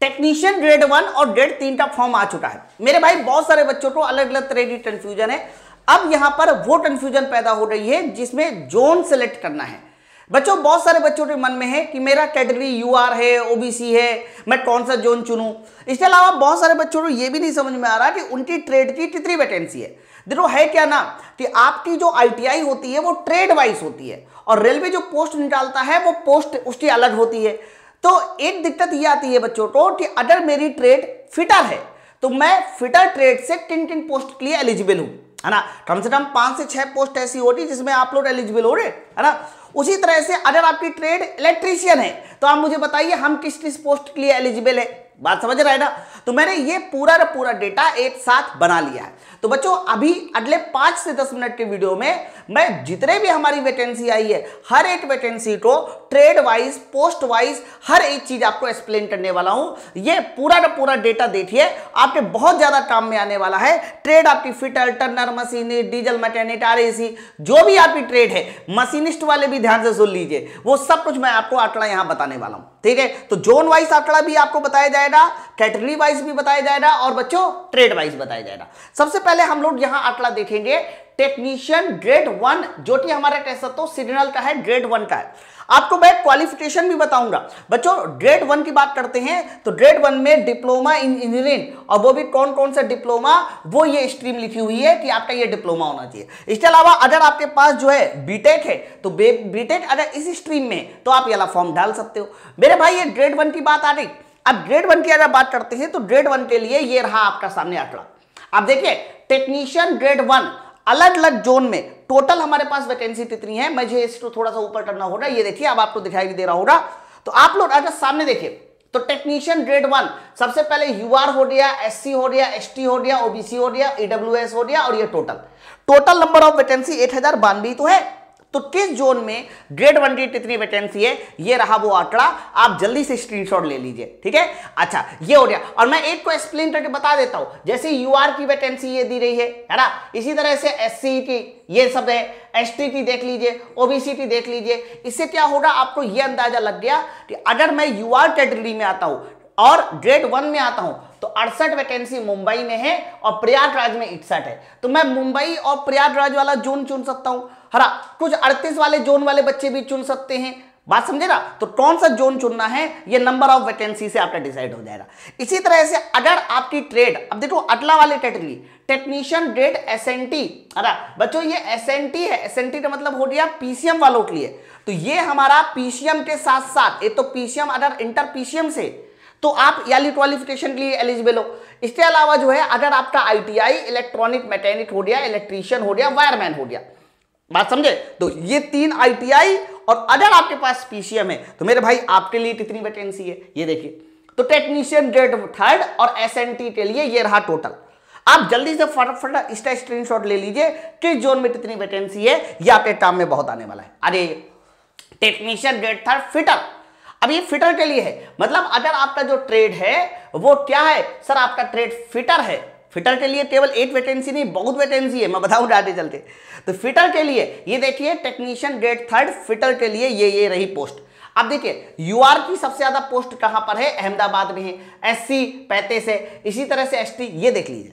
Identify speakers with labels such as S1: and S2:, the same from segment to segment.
S1: Technician grade one और grade तीन का फॉर्म आ चुका है मेरे भाई बहुत सारे बच्चों को अलग अलग तरह की कंफ्यूजन है अब यहां पर वो कन्फ्यूजन पैदा हो रही है जिसमें जोन सेलेक्ट करना है बच्चों बहुत सारे बच्चों के मन में है कि मेरा कैटेगरी यू आर है ओबीसी है मैं कौन सा जोन चुनूं इसके अलावा बहुत सारे बच्चों को यह भी नहीं समझ में आ रहा कि उनकी ट्रेड की कितनी वैकेंसी है देखो है क्या ना कि आपकी जो आईटीआई होती है वो ट्रेड वाइज होती है और रेलवे जो पोस्ट निकालता है वो पोस्ट उसकी अलग होती है तो एक दिक्कत ये आती है बच्चों को कि अगर मेरी ट्रेड फिटर है तो मैं फिटर ट्रेड से किन किन पोस्ट के लिए एलिजिबल हूं है ना कम से कम पांच से छह पोस्ट ऐसी होती जिसमें आप लोग एलिजिबल हो रहे है ना उसी तरह से अगर आपकी ट्रेड इलेक्ट्रीशियन है तो आप मुझे बताइए हम किस किस पोस्ट के लिए एलिजिबल है बात समझ रहा है ना तो मैंने ये पूरा पूरा डेटा एक साथ बना लिया है तो बच्चों अभी अगले पांच से दस मिनट के वीडियो में मैं जितने भी हमारी वैकेंसी आई है हर एक वैकेंसी को ट्रेड वाइज पोस्ट वाइज हर एक चीज़ आपको एक्सप्लेन करने वाला हूं ये पूरा का पूरा डेटा देखिए आपके बहुत ज़्यादा काम में आने वाला है ट्रेड आपकी fitter turner machinist diesel mechanic आर जो भी आपकी ट्रेड है मशीनिस्ट वाले भी ध्यान से सुन लीजिए वो सब कुछ मैं आपको आंकड़ा यहां बताने वाला हूं ठीक है तो जोन वाइज आंकड़ा भी आपको बताया जाए जाएगा कैटेगरी वाइज भी बताया जाएगा और बच्चों ट्रेड वाइज बताया जाएगा सबसे पहले हम लोग यहां आंकड़ा देखेंगे टेक्नीशियन ग्रेड वन जो कि हमारा कह सकते हो सिग्नल का है ग्रेड वन का है आपको मैं क्वालिफिकेशन भी बताऊंगा बच्चों ग्रेड वन की बात करते हैं तो ग्रेड वन में डिप्लोमा इन इंजीनियरिंग और वो भी कौन कौन सा डिप्लोमा वो ये स्ट्रीम लिखी हुई है कि आपका ये डिप्लोमा होना चाहिए इसके अलावा अगर आपके पास जो है बीटेक है तो बीटेक अगर इस स्ट्रीम में तो आप ये फॉर्म डाल सकते हो मेरे भाई ये ग्रेड वन की बात आ रही अब ग्रेड वन की अगर बात करते हैं तो ग्रेड वन के लिए ये रहा आपका सामने आंकड़ा अब देखिए टेक्नीशियन ग्रेड वन अलग अलग जोन में टोटल हमारे पास वैकेंसी कितनी है मुझे इसको थोड़ा सा ऊपर करना होगा ये देखिए अब आपको दिखाई दे रहा होगा तो आप लोग अगर सामने देखिए तो टेक्नीशियन ग्रेड वन सबसे पहले यूआर हो गया एससी हो गया एस हो गया ओबीसी हो गया ईडब्ल्यूएस हो गया और ये total total number of vacancy eight हजार बानवे तो है तो किस जोन में ग्रेड वन की कितनी वैकेंसी है ये रहा वो आंकड़ा आप जल्दी से स्क्रीनशॉट ले लीजिए ठीक है अच्छा ये हो गया और मैं एक को एक्सप्लेन करके बता देता हूं जैसे यूआर की वैकेंसी ये दी रही है है ना इसी तरह से एस की e ये सब है एस की देख लीजिए ओबीसी की देख लीजिए इससे क्या होगा आपको यह अंदाजा लग गया कि अगर मैं यूआर कैटेगरी में आता हूं और ग्रेड वन में आता हूं तो अड़सठ वैकेंसी मुंबई में है और प्रयागराज में इकसठ है तो मैं मुंबई और प्रयागराज वाला जोन चुन सकता हूं हरा कुछ अड़तीस वाले जोन वाले बच्चे भी चुन सकते हैं बात समझे ना तो कौन सा जोन चुनना है ये नंबर ऑफ वैकेंसी से आपका डिसाइड हो जाएगा इसी तरह से अगर आपकी ट्रेड अब देखो अटला वाले category technician grade S N T अरे बच्चों ये एस एन टी है एस एन टी का मतलब हो गया पीसीएम वालों के लिए तो ये हमारा पीसीएम के साथ साथ ये तो पीसीएम अगर इंटर पीसीएम से तो आप याली क्वालिफिकेशन के लिए एलिजिबल हो इसके अलावा जो है अगर आपका आईटीआई इलेक्ट्रॉनिक मैकेनिक हो गया इलेक्ट्रीशियन हो गया वायरमैन हो गया बात समझे तो ये तीन आईटीआई और अगर आपके पास पीसीएम है तो मेरे भाई आपके लिए कितनी वैकेंसी है ये देखिए तो टेक्नीशियन ग्रेड थर्ड और टी के लिए ये रहा टोटल आप जल्दी से फटाफट इसका स्क्रीनशॉट ले लीजिए किस जोन में कितनी वैकेंसी है यह आपके काम में बहुत आने वाला है अरे टेक्नीशियन ग्रेड थर्ड फिटर अब ये फिटर के लिए है मतलब अगर आपका जो ट्रेड है वो क्या है सर आपका ट्रेड फिटर है फिटर के लिए केवल एक वैकेंसी नहीं बहुत वैकेंसी है मैं बताऊं डाटे चलते तो फिटर के लिए ये देखिए टेक्नीशियन ग्रेड थर्ड फिटर के लिए ये ये रही पोस्ट अब देखिए यूआर की सबसे ज्यादा पोस्ट कहां पर है अहमदाबाद में है एस सी पैंतीस है इसी तरह से एस ये देख लीजिए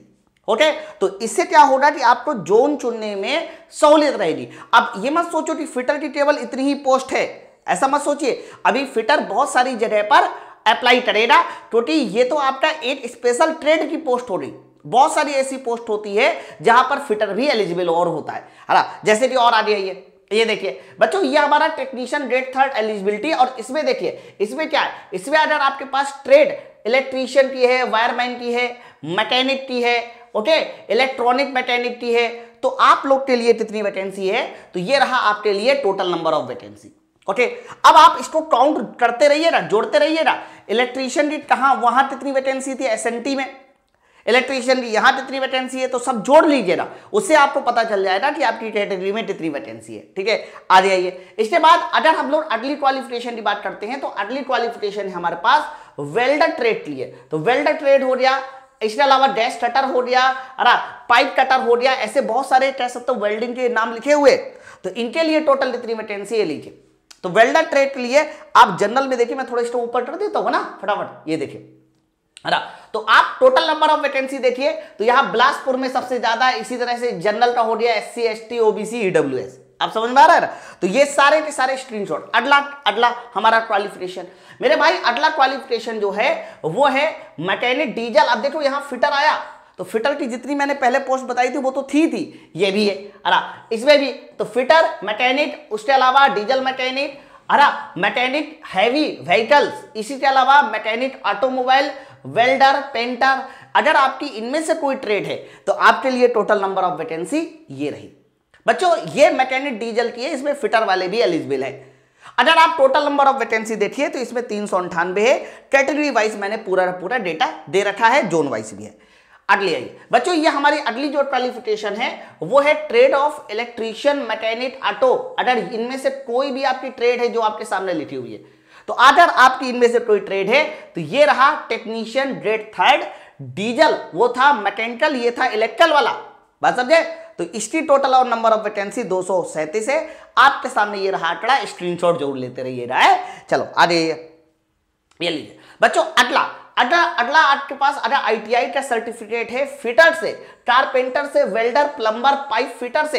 S1: ओके तो इससे क्या होगा कि आपको जोन चुनने में सहूलियत रहेगी अब ये मत सोचो कि फिटर की टेबल इतनी ही पोस्ट है ऐसा मत सोचिए अभी फिटर बहुत सारी जगह पर अप्लाई करेगा क्योंकि ये तो आपका एक स्पेशल ट्रेड की पोस्ट हो रही बहुत सारी ऐसी पोस्ट होती है जहां पर फिटर भी एलिजिबल और होता है है जैसे कि और आगे आइए ये देखिए बच्चों ये हमारा टेक्नीशियन ग्रेड थर्ड एलिजिबिलिटी और इसमें देखिए इसमें क्या है इसमें अगर आपके पास ट्रेड इलेक्ट्रीशियन की है वायरमैन की है मैकेनिक की है ओके इलेक्ट्रॉनिक मैकेनिक की है तो आप लोग के लिए कितनी वैकेंसी है तो ये रहा आपके लिए total number of vacancy okay अब आप इसको काउंट करते रहिए ना जोड़ते रहिए ना इलेक्ट्रीशियन की कहा वहां कितनी वैकेंसी थी एस में इलेक्ट्रीशियन की यहां कितनी वैकेंसी है तो सब जोड़ लीजिए ना उससे आपको पता चल जाएगा कि आपकी कैटेगरी में कितनी वैकेंसी है ठीक है आ जाइए इसके बाद अगर हम लोग अर्ली क्वालिफिकेशन की बात करते हैं तो अर्ली क्वालिफिकेशन है हमारे पास वेल्डर ट्रेड के लिए तो वेल्डर ट्रेड हो गया इसके अलावा डैश कटर हो गया अरा पाइप कटर हो गया ऐसे बहुत सारे कह सकते वेल्डिंग के नाम लिखे हुए तो इनके लिए टोटल कितनी वैकेंसी है लीजिए तो वेल्डर ट्रेड के लिए आप जनरल में देखिए मैं थोड़ा इसको ऊपर कर देता हूं ना फटाफट ये देखिए तो आप टोटल नंबर ऑफ वैकेंसी देखिए तो यहां बिलासपुर में सबसे ज्यादा इसी तरह से जनरल का हो गया S C S T OBC E W S आप समझ में आ रहा है ना तो ये सारे के सारे स्क्रीनशॉट अगला अगला हमारा क्वालिफिकेशन मेरे भाई अगला क्वालिफिकेशन जो है वो है मैकेनिक डीजल अब देखो यहां फिटर आया तो फिटर की जितनी मैंने पहले पोस्ट बताई थी वो तो थी थी ये भी है अरा इसमें भी तो फिटर मैकेनिक उसके अलावा डीजल मैकेनिक अरा मैकेनिक हैवी व्हीकल्स इसी के अलावा मैकेनिक ऑटोमोबाइल वेल्डर पेंटर अगर आपकी इनमें से कोई ट्रेड है तो आपके लिए टोटल नंबर ऑफ वैकेंसी ये रही बच्चों ये मैकेनिक डीजल की है इसमें फिटर वाले भी एलिजिबल है अगर आप टोटल नंबर ऑफ वैकेंसी देखिए तो इसमें तीन सौ अंठानवे है कैटेगरी वाइज मैंने पूरा पूरा डेटा दे रखा है जोन वाइज भी है अगली आई बच्चों ये हमारी अगली जो क्वालिफिकेशन है वो है trade of electrician mechanic auto अगर इनमें से कोई भी आपकी ट्रेड है जो आपके सामने लिखी हुई है तो अगर आपकी इनमें से कोई ट्रेड है तो ये रहा टेक्नीशियन ग्रेड थर्ड डीजल वो था मैकेनिकल ये था इलेक्ट्रिकल वाला बात समझे तो इसकी टोटल और नंबर ऑफ वैकेंसी दो है आपके सामने ये रहा आंकड़ा स्क्रीनशॉट जरूर लेते रहिए चलो आगे ये लीजिए बच्चों अगला अगला अगला आपके पास अगर आईटीआई का सर्टिफिकेट है फिटर से कारपेंटर से वेल्डर प्लम्बर पाइप फिटर से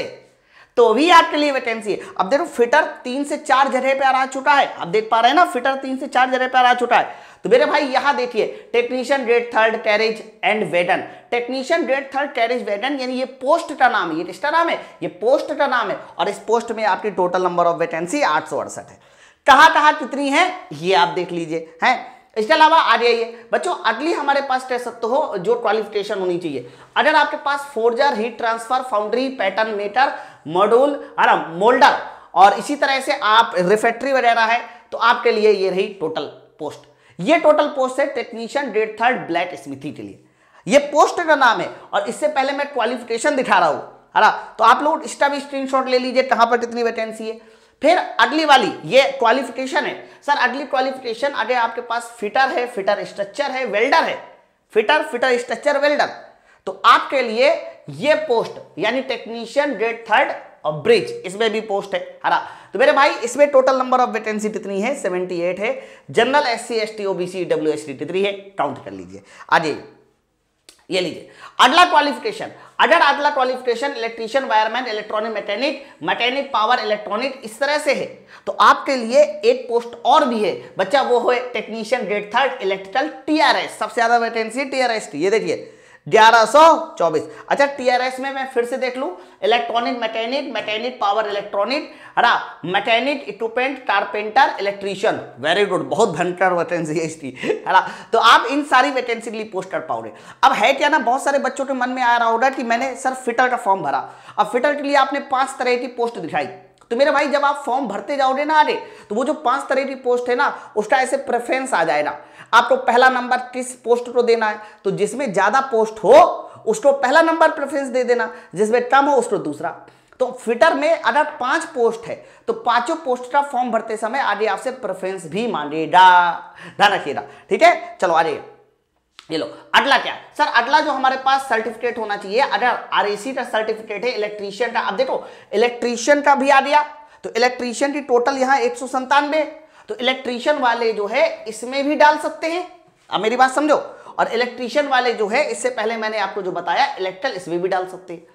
S1: तो भी आपके लिए वैकेंसी है अब देखो फिटर तीन से चार जगह पे आ चुका है आप देख पा रहे हैं ना फिटर तीन से चार जगह पे आ चुका है तो मेरे भाई यहां देखिए technician grade third carriage and wagon technician grade third carriage wagon यानी ये पोस्ट का नाम है ये किसका नाम है ये पोस्ट का नाम है और इस पोस्ट में आपकी टोटल नंबर ऑफ वैकेंसी आठ है कहा, कहा कितनी है ये आप देख लीजिए हैं इसके अलावा आ जाइए बच्चों अगली हमारे पास टेस्ट तो हो जो क्वालिफिकेशन होनी चाहिए अगर आपके पास forger heat transfer foundry pattern मेटर मॉड्यूल है ना मोल्डर और इसी तरह से आप रिफेक्ट्री वगैरह है तो आपके लिए ये रही टोटल पोस्ट ये टोटल पोस्ट है टेक्नीशियन डेट थर्ड ब्लैक स्मिथी के लिए ये पोस्ट का नाम है और इससे पहले मैं क्वालिफिकेशन दिखा रहा हूँ तो आप लोग इसका भी स्क्रीनशॉट ले लीजिए कहां पर कितनी वैकेंसी है फिर अगली वाली ये क्वालिफिकेशन है सर अगली क्वालिफिकेशन अगर आपके पास फिटर है फिटर स्ट्रक्चर है वेल्डर है फिटर फिटर स्ट्रक्चर वेल्डर तो आपके लिए ये पोस्ट यानी टेक्नीशियन ग्रेड थर्ड और ब्रिज इसमें भी पोस्ट है हरा तो मेरे भाई इसमें टोटल नंबर ऑफ वैकेंसी कितनी है 78 है general S C S T OBC W S T है काउंट कर लीजिए आ जाइए ये लीजिए अगला क्वालिफिकेशन अगर अगला qualification electrician wireman electronic mechanic mechanic power electronic इस तरह से है तो आपके लिए एक पोस्ट और भी है बच्चा वो है technician grade third electrical TRS सबसे ज्यादा वैकेंसी टीआरएस की ये देखिए 1124 अच्छा टीआरएस में मैं फिर से देख लू electronic mechanic mechanic power electronic हरा mechanic equipment carpenter electrician very good बहुत भयंकर वैकेंसी है इसकी हरा तो आप इन सारी वैकेंसी के लिए पोस्ट कर पाओगे अब है क्या ना बहुत सारे बच्चों के मन में आ रहा होगा कि मैंने सर फिटर का फॉर्म भरा अब फिटर के लिए आपने पांच तरह की पोस्ट दिखाई तो मेरे भाई जब आप फॉर्म भरते जाओगे ना अरे तो वो जो पांच तरह की पोस्ट है ना उसका ऐसे प्रेफरेंस आ जाए ना आपको पहला नंबर किस पोस्ट को देना है तो जिसमें ज्यादा पोस्ट हो उसको पहला नंबर प्रेफरेंस दे देना जिसमें कम हो उसको दूसरा तो फिटर में अगर पांच पोस्ट है तो पांचों पोस्ट का फॉर्म भरते समय आगे आपसे प्रेफरेंस भी मांगेगा ध्यान रखिएगा ठीक है चलो आगे ये लो अगला क्या सर अगला जो हमारे पास सर्टिफिकेट होना चाहिए अगर आरएसी का सर्टिफिकेट है इलेक्ट्रीशियन का अब देखो इलेक्ट्रीशियन का भी आ गया तो इलेक्ट्रीशियन की टोटल यहां एक तो इलेक्ट्रीशियन वाले जो है इसमें भी डाल सकते हैं अब मेरी बात समझो और इलेक्ट्रीशियन वाले जो है इससे पहले मैंने आपको जो बताया इलेक्ट्रल इसमें भी डाल सकते हैं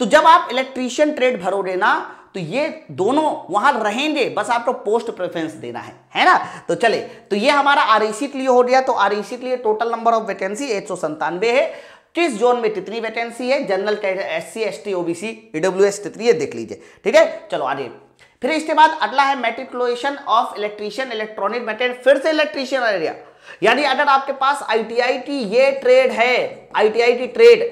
S1: तो जब आप इलेक्ट्रीशियन ट्रेड भरोगे ना तो ये दोनों वहां रहेंगे बस आपको तो पोस्ट प्रेफरेंस देना है है ना तो चले तो ये हमारा आर के लिए हो गया तो आर के लिए टोटल नंबर ऑफ वैकेंसी एक है किस जोन में कितनी वैकेंसी है general S C S T OBC E W S कितनी है देख लीजिए ठीक है चलो आगे फिर इसके बाद अगला है matriculation of electrician electronic material फिर से इलेक्ट्रीशियन एरिया यानी अगर आपके पास आईटीआई की ये ट्रेड है आईटीआई की ट्रेड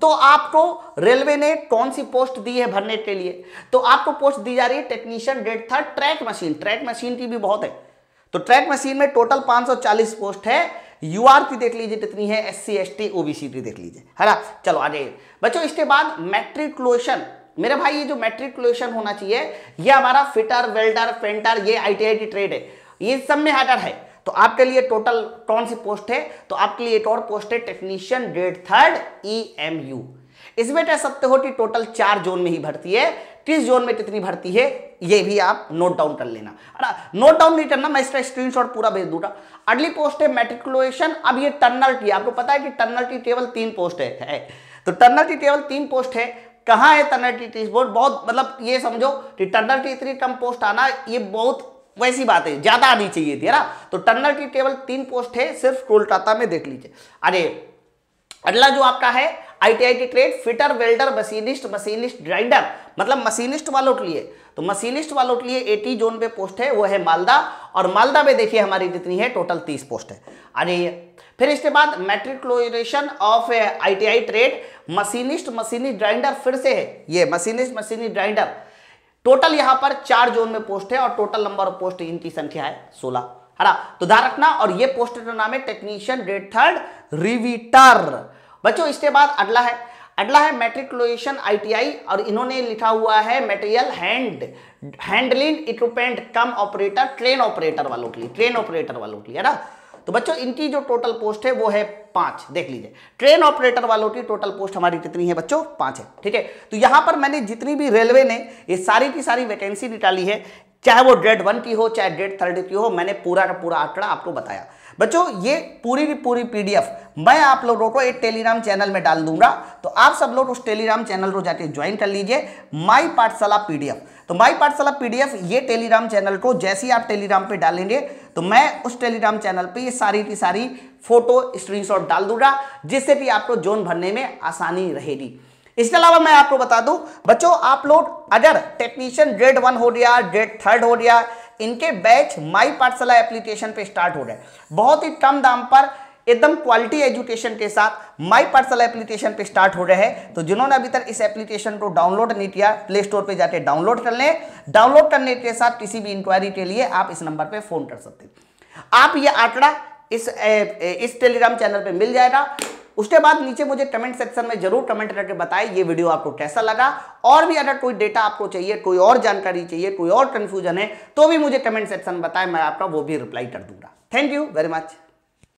S1: तो आपको रेलवे ने कौन सी पोस्ट दी है भरने के लिए तो आपको पोस्ट दी जा रही है टेक्नीशियन डेट था ट्रैक मशीन ट्रैक मशीन की भी बहुत है तो ट्रैक मशीन में टोटल 540 पोस्ट है यूआर की देख लीजिए कितनी है S C S T OBC की देख लीजिए है ना चलो आगे बच्चों इसके बाद मैट्रिकुलेशन मेरे भाई ये जो मैट्रिकुलेशन होना चाहिए ये हमारा फिटर वेल्डर पेंटर ये आईटीआई की ट्रेड है ये सब में हाटर है तो आपके लिए टोटल कौन सी पोस्ट है तो आपके लिए एक और पोस्ट है technician grade third E M U इसमें कह तो सकते हो कि टोटल चार जोन में ही भर्ती है किस जोन में कितनी भर्ती है ये भी आप नोट डाउन कर लेना नोट डाउन नहीं करना मैं इसका स्क्रीनशॉट पूरा भेज दूंगा अगली पोस्ट है मेट्रिकुलेशन अब ये टर्नल की आपको पता है कि टर्नल की केवल तीन पोस्ट है, है। तो टर्नल की केवल तीन पोस्ट है कहाँ है टनल टी बोर्ड बहुत मतलब ये समझो कि टर्नल की इतनी कम पोस्ट आना ये बहुत वैसी बात है ज्यादा आनी चाहिए थी ना तो टनल की केवल तीन पोस्ट है सिर्फ कोलकाता में देख लीजिए अरे अगला जो आपका है आईटीआई की trade fitter welder machinist machinist grinder मतलब मशीनिस्ट वालों के लिए तो मशीनिस्ट वालों के लिए एटी जोन पे पोस्ट है वो है मालदा और मालदा में देखिए हमारी जितनी है टोटल तीस पोस्ट है अरे फिर इसके बाद matriculation of ITI trade machinist machinist grinder फिर से है ये मशीनिस्ट मशीनिस्ट ग्राइंडर टोटल यहां पर चार जोन में पोस्ट है और टोटल नंबर ऑफ पोस्ट इनकी संख्या है सोलह ना तो ध्यान रखना और ये पोस्ट का नाम है टेक्नीशियन ग्रेड थर्ड रिवीटर बच्चों इसके बाद अगला है अगला है मेट्रिकुलेशन आईटीआई और इन्होंने लिखा हुआ है material hand handling equipment cum operator train operator वालों के लिए ट्रेन ऑपरेटर वालों के लिए है ना तो बच्चों इनकी जो टोटल पोस्ट है वो है पांच देख लीजिए ट्रेन ऑपरेटर वालों की टोटल पोस्ट हमारी कितनी है बच्चों पांच है ठीक है तो यहां पर मैंने जितनी भी रेलवे ने ये सारी की सारी वैकेंसी निकाली है चाहे वो ग्रेड वन की हो चाहे ग्रेड थर्ड की हो मैंने पूरा का पूरा आंकड़ा आपको बताया बच्चों ये पूरी की पूरी पीडीएफ मैं आप लोगों को एक टेलीग्राम चैनल में डाल दूंगा तो आप सब लोग उस टेलीग्राम चैनल को जाके ज्वाइन कर लीजिए माय पाठशाला पीडीएफ तो माय पाठशाला पीडीएफ ये टेलीग्राम चैनल को जैसे ही आप टेलीग्राम पे डालेंगे तो मैं उस टेलीग्राम चैनल पे ये सारी की सारी फोटो स्क्रीनशॉट डाल दूंगा जिससे कि आपको जोन भरने में आसानी रहेगी इसके अलावा मैं आपको बता दूं बच्चों आप लोग अगर टेक्नीशियन ग्रेड वन हो गया ग्रेड थर्ड हो गया इनके बैच माई पाठशाला एप्लीकेशन पे स्टार्ट हो रहे हैं बहुत ही कम दाम पर एकदम क्वालिटी एजुकेशन के साथ माय पर्सनल एप्लीकेशन पे स्टार्ट हो रहे हैं तो जिन्होंने अभी तक इस एप्लीकेशन को डाउनलोड नहीं किया प्ले स्टोर पर जाके डाउनलोड कर लें डाउनलोड करने के साथ किसी भी इंक्वायरी के लिए आप इस नंबर पर फोन कर सकते आप ये आंकड़ा इस ए, इस टेलीग्राम चैनल पे मिल जाएगा उसके बाद नीचे मुझे कमेंट सेक्शन में जरूर कमेंट करके बताएं ये वीडियो आपको कैसा लगा और भी अगर कोई डेटा आपको चाहिए कोई और जानकारी चाहिए कोई और कंफ्यूजन है तो भी मुझे कमेंट सेक्शन में बताएं मैं आपका वो भी रिप्लाई कर दूंगा थैंक यू वेरी मच